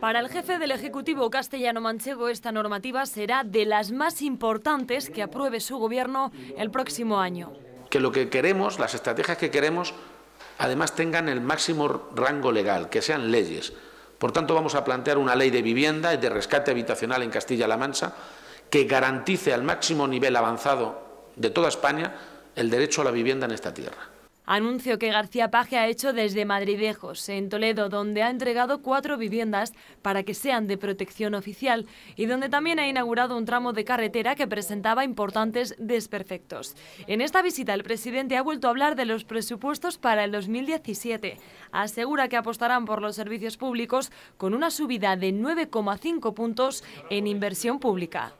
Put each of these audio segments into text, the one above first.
Para el jefe del Ejecutivo castellano manchego, esta normativa será de las más importantes que apruebe su gobierno el próximo año. Que lo que queremos, las estrategias que queremos, además tengan el máximo rango legal, que sean leyes. Por tanto, vamos a plantear una ley de vivienda y de rescate habitacional en Castilla-La Mancha que garantice al máximo nivel avanzado de toda España el derecho a la vivienda en esta tierra. Anuncio que García Paje ha hecho desde Madridejos, en Toledo, donde ha entregado cuatro viviendas para que sean de protección oficial y donde también ha inaugurado un tramo de carretera que presentaba importantes desperfectos. En esta visita el presidente ha vuelto a hablar de los presupuestos para el 2017. Asegura que apostarán por los servicios públicos con una subida de 9,5 puntos en inversión pública.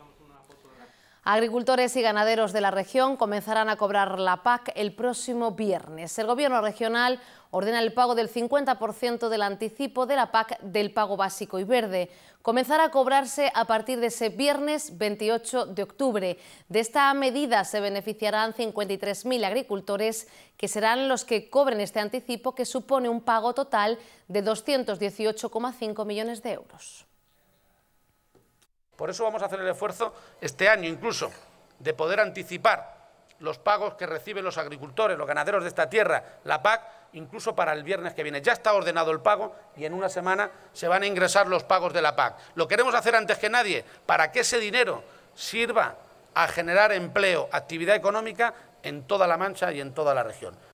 Agricultores y ganaderos de la región comenzarán a cobrar la PAC el próximo viernes. El Gobierno regional ordena el pago del 50% del anticipo de la PAC del pago básico y verde. Comenzará a cobrarse a partir de ese viernes 28 de octubre. De esta medida se beneficiarán 53.000 agricultores que serán los que cobren este anticipo que supone un pago total de 218,5 millones de euros. Por eso vamos a hacer el esfuerzo este año incluso de poder anticipar los pagos que reciben los agricultores, los ganaderos de esta tierra, la PAC, incluso para el viernes que viene. Ya está ordenado el pago y en una semana se van a ingresar los pagos de la PAC. Lo queremos hacer antes que nadie para que ese dinero sirva a generar empleo, actividad económica en toda la Mancha y en toda la región.